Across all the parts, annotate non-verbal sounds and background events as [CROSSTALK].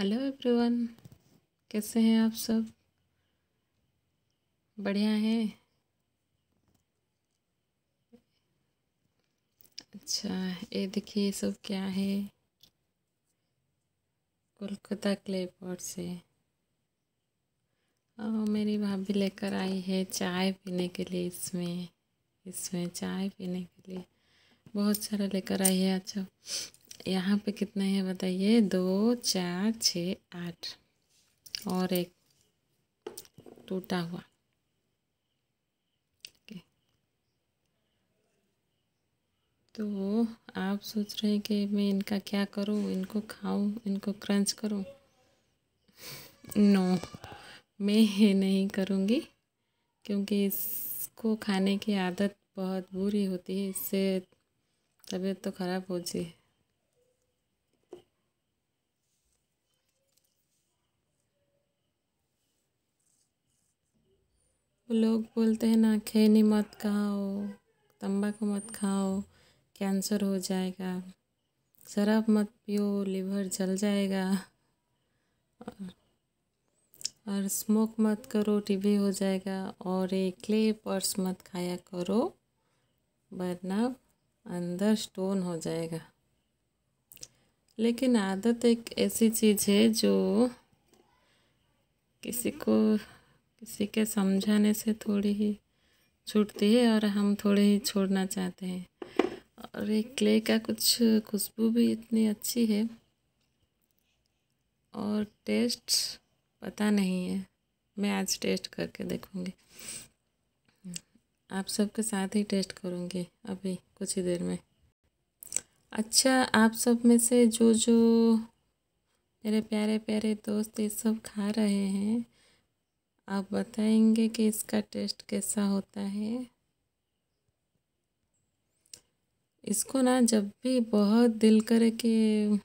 hello everyone कैसे हैं आप सब बढ़िया हैं अच्छा ये देखिए ये सब क्या है कोलकाता क्लेपोर्ट से और मेरी भाभी लेकर आई है चाय पीने के लिए इसमें इसमें चाय पीने के लिए बहुत सारा लेकर आई है अच्छा यहाँ पे कितना है बताइए दो चार छ आठ और एक टूटा हुआ तो आप सोच रहे हैं कि मैं इनका क्या करूँ इनको खाऊं इनको क्रंच करूं नो मैं ये नहीं करूँगी क्योंकि इसको खाने की आदत बहुत बुरी होती है इससे तबीयत तो ख़राब होती है लोग बोलते हैं ना खैनी मत खाओ तंबाकू मत खाओ कैंसर हो जाएगा शराब मत पियो लिवर जल जाएगा और, स्मोक मत करो टीबी हो जाएगा और एक क्ले पर्स मत खाया करो वरना अंदर स्टोन हो जाएगा लेकिन आदत एक ऐसी चीज़ है जो किसी को किसी के समझाने से थोड़ी ही छूटती है और हम थोड़े ही छोड़ना चाहते हैं और ये क्ले का कुछ खुशबू भी इतनी अच्छी है और टेस्ट पता नहीं है मैं आज टेस्ट करके देखूँगी आप सबके साथ ही टेस्ट करूँगी अभी कुछ ही देर में अच्छा आप सब में से जो जो मेरे प्यारे प्यारे दोस्त ये सब खा रहे हैं आप बताएंगे कि इसका टेस्ट कैसा होता है इसको ना जब भी बहुत दिल करे कि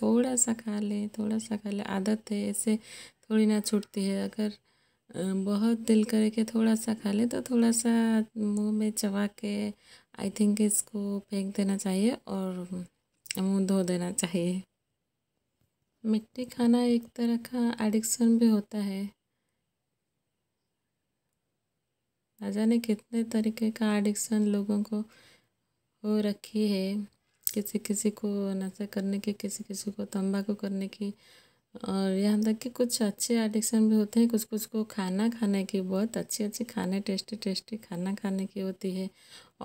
थोड़ा सा खा ले थोड़ा सा खा ले आदत है ऐसे थोड़ी ना छूटती है अगर बहुत दिल करे कि थोड़ा सा खा ले तो थोड़ा सा मुंह में चबा के आई थिंक इसको फेंक देना चाहिए और मुंह धो देना चाहिए मिट्टी खाना एक तरह का एडिक्शन भी होता है ना जाने कितने तरीके का एडिक्शन लोगों को हो रखी है किसी किसी को नशा करने की किसी किसी को तंबाकू करने की और यहाँ तक कि कुछ अच्छे एडिक्शन भी होते हैं कुछ कुछ को खाना खाने की बहुत अच्छी अच्छी खाने टेस्टी टेस्टी खाना खाने की होती है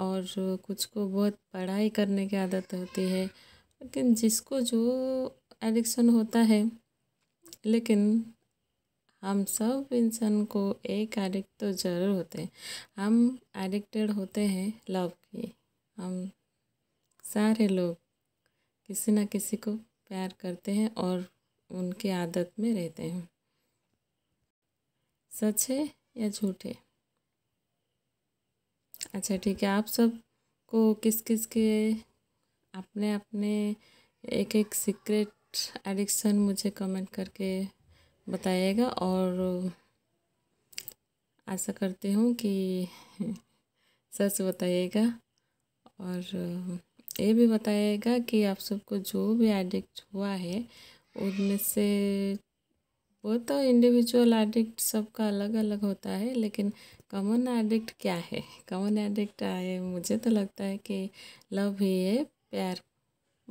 और कुछ को बहुत पढ़ाई करने की आदत होती है लेकिन जिसको जो एडिक्शन होता है लेकिन हम सब इंसान को एक एडिक्ट तो ज़रूर होते हैं हम एडिक्टेड होते हैं लव के हम सारे लोग किसी ना किसी को प्यार करते हैं और उनकी आदत में रहते हैं सच है या झूठ है अच्छा ठीक है आप सब को किस किस के अपने अपने एक एक सीक्रेट एडिक्शन मुझे कमेंट करके बताइएगा और आशा करती हूँ कि सच बताइएगा और ये भी बताइएगा कि आप सबको जो भी एडिक्ट हुआ है उनमें से वो तो इंडिविजुअल एडिक्ट सबका अलग अलग होता है लेकिन कॉमन एडिक्ट क्या है कॉमन एडिक्ट आए मुझे तो लगता है कि लव ही है प्यार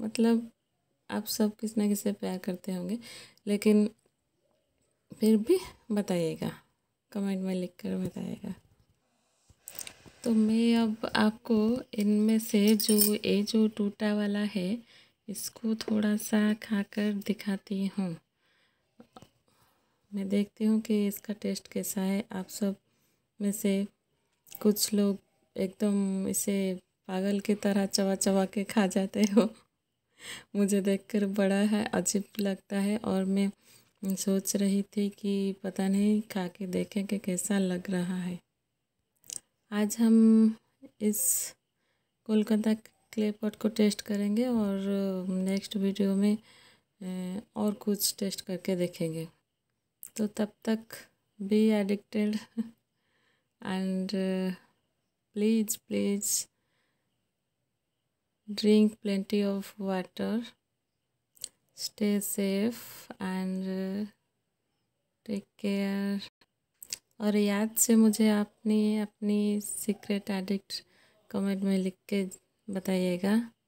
मतलब आप सब किसी ना किसी प्यार करते होंगे लेकिन फिर भी बताइएगा कमेंट में लिख कर बताइएगा तो मैं अब आपको इनमें से जो ये जो टूटा वाला है इसको थोड़ा सा खाकर दिखाती हूँ मैं देखती हूँ कि इसका टेस्ट कैसा है आप सब में से कुछ लोग एकदम इसे पागल की तरह चबा चबा के खा जाते हो [LAUGHS] मुझे देखकर बड़ा है अजीब लगता है और मैं सोच रही थी कि पता नहीं खा के देखें कि कैसा लग रहा है आज हम इस कोलकाता क्ले पॉट को टेस्ट करेंगे और नेक्स्ट वीडियो में और कुछ टेस्ट करके देखेंगे तो तब तक be addicted and please please drink plenty of water stay safe and take uh, care और याद से मुझे आपने अपनी सीक्रेट एडिक्ट कमेंट में लिख के बताइएगा